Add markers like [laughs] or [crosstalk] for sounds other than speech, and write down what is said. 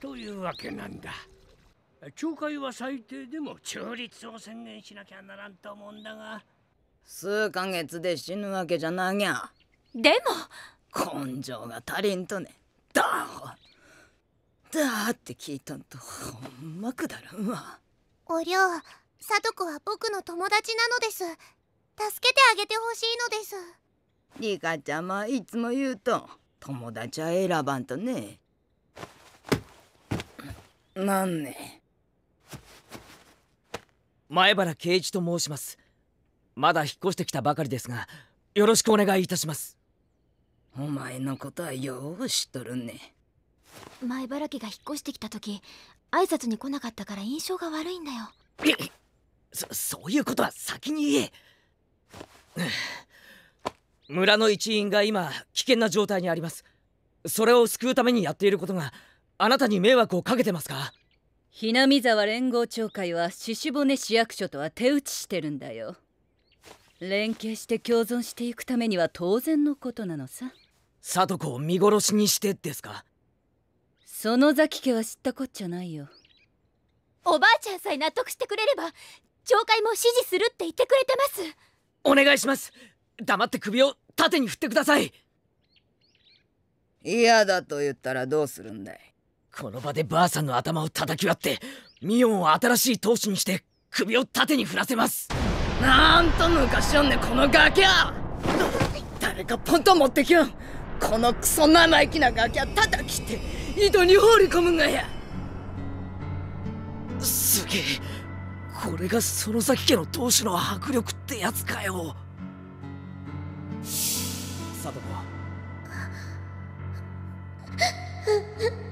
というわけなんだ懲会は最低でも中立を宣言しなきゃならんと思うんだが数ヶ月で死ぬわけじゃなぎゃでも根性が足りんとねだだって聞いたんとほんまくだらんわおりょう聡子は僕の友達なのです助けてあげてほしいのですリカちゃんはいつも言うと友達は選ばんとねなんね前原圭一と申しますまだ引っ越してきたばかりですがよろしくお願いいたしますお前のことはよう知っとるね前原家が引っ越してきた時挨拶に来なかったから印象が悪いんだよ [laughs] そそういうことは先に言え村の一員が今危険な状態にありますそれを救うためにやっていることがあなたに迷惑をかけてますかひなみざわ連合町会は獅子骨市役所とは手打ちしてるんだよ連携して共存していくためには当然のことなのさ聡子を見殺しにしてですかその崎家は知ったこっちゃないよおばあちゃんさえ納得してくれれば町会も支持するって言ってくれてますお願いします黙って首を縦に振ってください嫌だと言ったらどうするんだいこの場でばあさんの頭を叩き割ってミオンを新しい闘手にして首を縦に振らせますなんと昔かしよんねこのガキは誰かポンと持ってきよんこのクソ生意気なガキャ叩きって井戸に放り込むがやすげえこれがその先家の投手の迫力ってやつかよ貞子